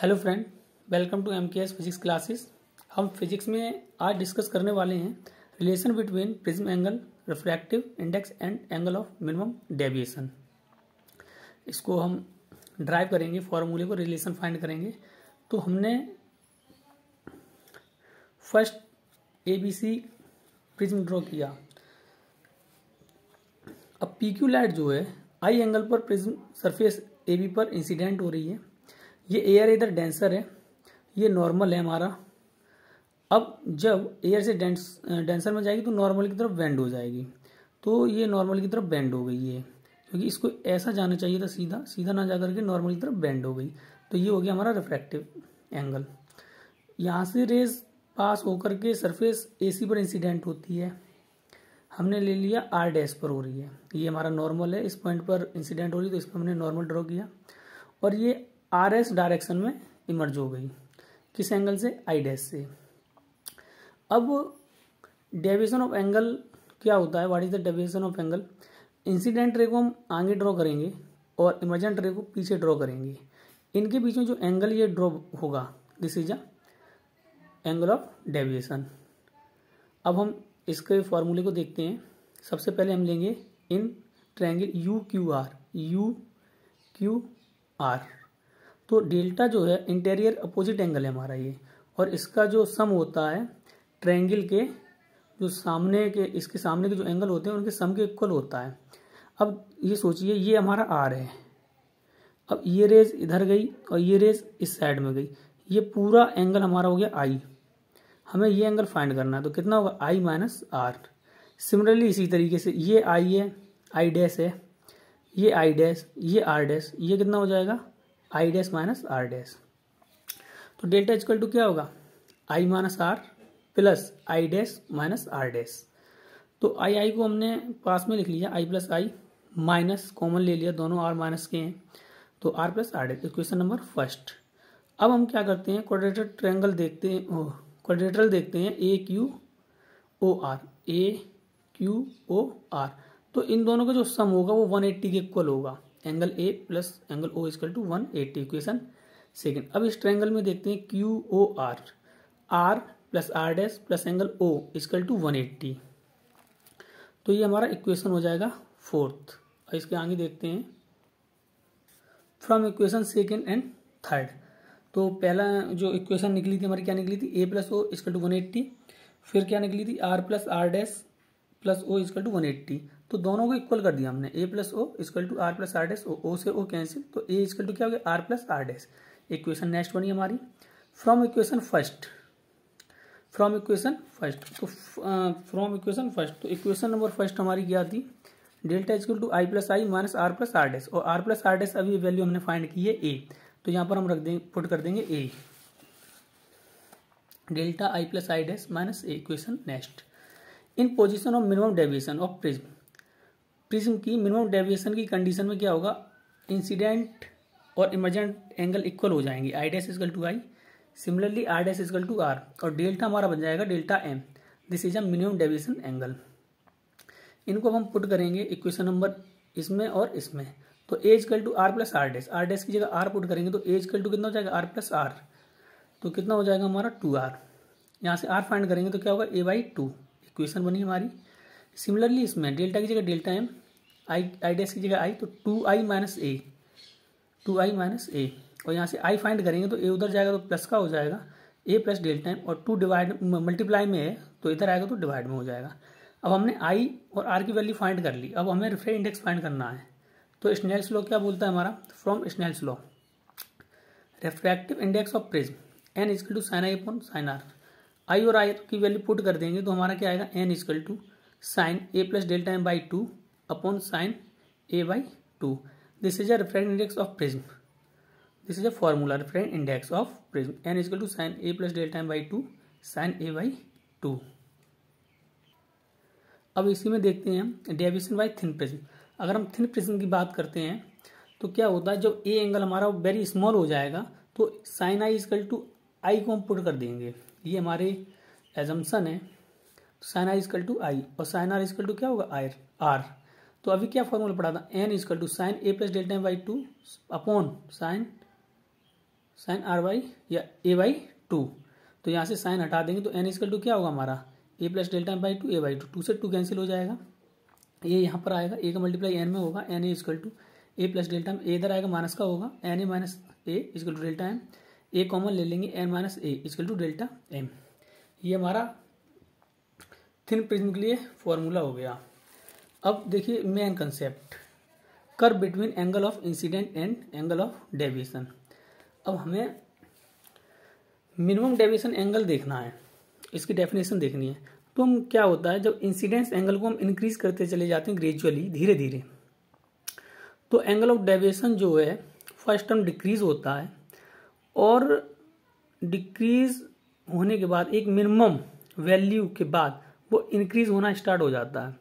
Hello friend welcome to M K S physics classes हम physics में आज discuss करने वाले हैं relation between prism angle refractive index and angle of minimum deviation इसको हम ड्राइव करेंगे फॉर्मूले को रिलेशन फाइंड करेंगे तो हमने first A B C prism draw किया अब पी क्यू लाइट जो है आई एंगल पर प्रिज्म सरफेस ए बी पर इंसिडेंट हो रही है ये एयर इधर डेंसर है ये नॉर्मल है हमारा अब जब एयर से डेंस डेंसर में जाएगी तो नॉर्मल की तरफ बेंड हो जाएगी तो ये नॉर्मल की तरफ बेंड हो गई है क्योंकि इसको ऐसा जाना चाहिए था सीधा सीधा ना जा करके नॉर्मल की तरफ बेंड हो गई तो ये हो गया हमारा रिफ्रैक्टिव एंगल यहाँ से रेज पास होकर के सरफेस एसी पर इंसिडेंट होती है हमने ले लिया आर डैश पर हो रही है ये हमारा नॉर्मल है इस पॉइंट पर इंसिडेंट हो रही है तो इस पर हमने नॉर्मल ड्रॉ किया और ये आर एस डायरेक्शन में इमर्ज हो गई किस एंगल से आई डैश से अब डेविएशन ऑफ एंगल क्या होता है what is the deviation of angle incident ray को हम आगे ड्रॉ करेंगे और इमरजेंट रे को पीछे ड्रॉ करेंगे इनके बीच में जो एंगल ये ड्रॉ होगा this is a angle of deviation अब हम इसके फॉर्मूले को देखते हैं सबसे पहले हम लेंगे in triangle U Q R U Q R तो डेल्टा जो है इंटेरियर अपोजिट एंगल है हमारा ये और इसका जो सम होता है ट्रायंगल के जो सामने के इसके सामने के जो एंगल होते हैं उनके सम के इक्वल होता है अब ये सोचिए ये हमारा आर है अब ये रेज इधर गई और ये रेज इस साइड में गई ये पूरा एंगल हमारा हो गया आई हमें ये एंगल फाइंड करना है तो कितना होगा आई माइनस आर सिमिलरली इसी तरीके से ये आई है आई डैश है ये आई डैश ये आर डैश ये कितना हो जाएगा I dash minus R dash तो डेल्टा इक्वल टू क्या होगा I minus R plus I dash minus R dash तो आई आई को हमने पास में लिख लिया I plus I minus common ले लिया दोनों आर माइनस के हैं तो R plus R dash question number first अब हम क्या करते हैं क्वाड्रेटर ट्रायंगल देखते हैं क्वाड्रेटरल देखते हैं A Q O R A Q O R तो इन दोनों का जो सम होगा वो 180 के इक्वल होगा angle A plus angle O equal to one eighty equation second अब इस ट्रैंगल में देखते हैं Q O R R plus R dash plus angle O equal to one eighty तो ये हमारा इक्वेशन हो जाएगा फोर्थ और इसके आगे देखते हैं from equation second and third तो पहला जो इक्वेशन निकली थी हमारी क्या निकली थी A plus O equal to one eighty फिर क्या निकली थी R plus R dash plus O equal to one eighty तो दोनों को इक्वल कर दिया हमने A plus O equal to R plus R dash O O से ओ कैंसिल तो ए इक्वल टू क्या हो गया R plus R dash equation next बनी हमारी from equation first from equation first तो फ्रॉम इक्वेशन फर्स्ट तो इक्वेशन नंबर फर्स्ट हमारी क्या थी delta equal to I plus I minus R plus R dash और आर प्लस आर डेस अभी value हमने फाइंड की है ए तो यहाँ पर हम रख देंगे पुट कर देंगे A delta I plus I dash minus A equation next in position of minimum deviation of prism prism की मिनिमम डेविएशन की कंडीशन में क्या होगा इंसिडेंट और इमरजेंट एंगल इक्वल हो जाएंगे I dash equal to I similarly R dash equal to R और delta हमारा बन जाएगा delta M this is a minimum deviation angle इनको हम पुट करेंगे इक्वेशन नंबर इसमें और इसमें तो A is equal to R plus R dash R dash की जगह आर पुट करेंगे तो ए इजकल टू कितना हो जाएगा आर प्लस आर तो कितना हो जाएगा हमारा टू आर यहाँ से आर फाइंड करेंगे तो क्या होगा ए बाई टू इक्वेशन बनी हमारी सिमिलरली इसमें डेल्टा की जगह delta M I I dash की जगह आई तो two I minus A two I minus A और यहाँ से आई फाइंड करेंगे तो ए उधर जाएगा तो प्लस का हो जाएगा ए प्लस डेल्टा एम और टू डिवाइड मल्टीप्लाई में है तो इधर आएगा तो डिवाइड में हो जाएगा अब हमने आई और आर की वैल्यू फाइंड कर ली अब हमें रिफ्रे इंडेक्स फाइंड करना है तो स्नेल लॉ क्या बोलता है हमारा from Snell's law refractive index of prism N equal to sine I upon sine R I और आई की वैल्यू पुट कर देंगे तो हमारा क्या आएगा N equal to sine A plus delta M by two upon sine A by two this is a refractive index of prism this is a formula refractive index of prism N equal to sine A plus delta M by two sine A by two अब इसी में देखते हैं deviation by thin prism अगर हम thin prism की बात करते हैं तो क्या होता है जब ए एंगल हमारा वेरी स्मॉल हो जाएगा तो sine I is equal to I को हम पुट कर देंगे ये हमारे एजम्सन है sine R equal to I और साइन आर इजकल टू क्या होगा आर आर तो अभी क्या फॉर्मूला पढ़ा था N equal to sine A plus delta M by two upon sine sine R by या ए वाई टू तो यहाँ से साइन हटा देंगे तो एन इजकल टू क्या होगा हमारा A plus delta M by two A by two two से टू कैंसिल हो जाएगा ये यहाँ पर आएगा ए का मल्टीप्लाई एन में होगा N A is equal to A plus delta M A इधर आएगा माइनस का होगा N A minus A is equal to delta M A common ले लेंगे N minus A is equal to delta M ये हमारा थिन प्रिज्म के लिए फॉर्मूला हो गया अब देखिए मेन कंसेप्ट कर between angle of incident and angle of deviation अब हमें मिनिमम डेविएशन एंगल देखना है इसकी डेफिनेशन देखनी है तो हम क्या होता है जब इंसिडेंस एंगल को हम इंक्रीज करते चले जाते हैं ग्रेजुअली धीरे धीरे तो एंगल ऑफ डेविएशन जो है फर्स्ट टर्म डिक्रीज होता है और डिक्रीज होने के बाद एक मिनिमम वैल्यू के बाद वो इंक्रीज होना स्टार्ट हो जाता है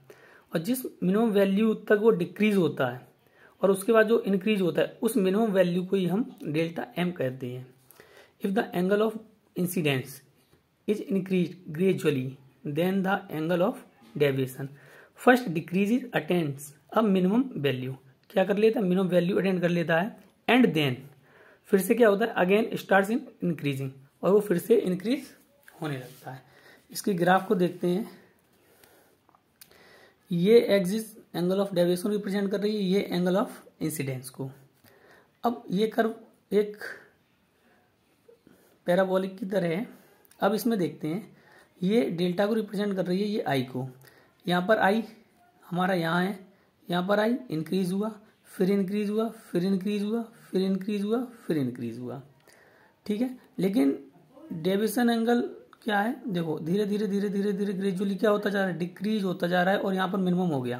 और जिस मिनिमम वैल्यू तक वो डिक्रीज होता है और उसके बाद जो इंक्रीज होता है उस मिनिमम वैल्यू को ही हम डेल्टा एम कहते हैं if the angle of incidence is increase gradually then the angle of deviation first decrease is attends अब मिनिमम वैल्यू क्या कर लेता है मिनिमम वैल्यू अटेंड कर लेता है एंड देन फिर से क्या होता है अगेन स्टार्ट इन इंक्रीजिंग और वो फिर से इंक्रीज होने लगता है इसके ग्राफ को देखते हैं ये exist angle of deviation represent कर रही है ये एंगल ऑफ इंसिडेंस को अब ये कर्व एक पैराबोलिक की तरह है अब इसमें देखते हैं ये डेल्टा को रिप्रेजेंट कर रही है ये आई को यहाँ पर आई हमारा यहाँ है यहाँ पर आई इंक्रीज हुआ फिर इंक्रीज हुआ फिर इंक्रीज हुआ फिर इंक्रीज हुआ फिर इंक्रीज हुआ ठीक है लेकिन डेविएशन एंगल क्या है देखो धीरे धीरे धीरे धीरे धीरे ग्रेजुअली क्या होता जा रहा है डिक्रीज होता जा रहा है और यहाँ पर मिनिमम हो गया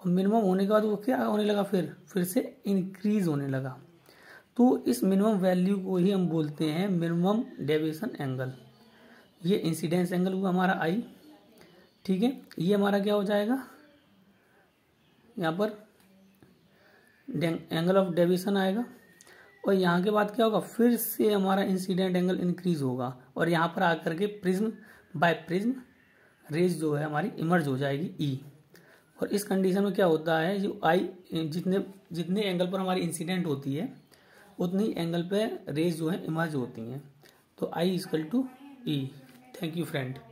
और मिनिमम होने के बाद वो क्या होने लगा फिर फिर से इंक्रीज होने लगा तो इस मिनिमम वैल्यू को ही हम बोलते हैं मिनिमम डेविएशन एंगल ये इंसिडेंस एंगल हुआ हमारा आई ठीक है ये हमारा क्या हो जाएगा यहाँ पर एंगल ऑफ डेविएशन आएगा और यहाँ के बाद क्या होगा फिर से हमारा इंसिडेंट एंगल इंक्रीज होगा और यहाँ पर आकर के प्रिज्म बाय प्रिज्म रेज जो है हमारी इमर्ज हो जाएगी ई e। और इस कंडीशन में क्या होता है जो आई जितने जितने एंगल पर हमारी इंसिडेंट होती है उतनी एंगल पर रेज जो है इमर्ज होती हैं तो I is equal to E thank you friend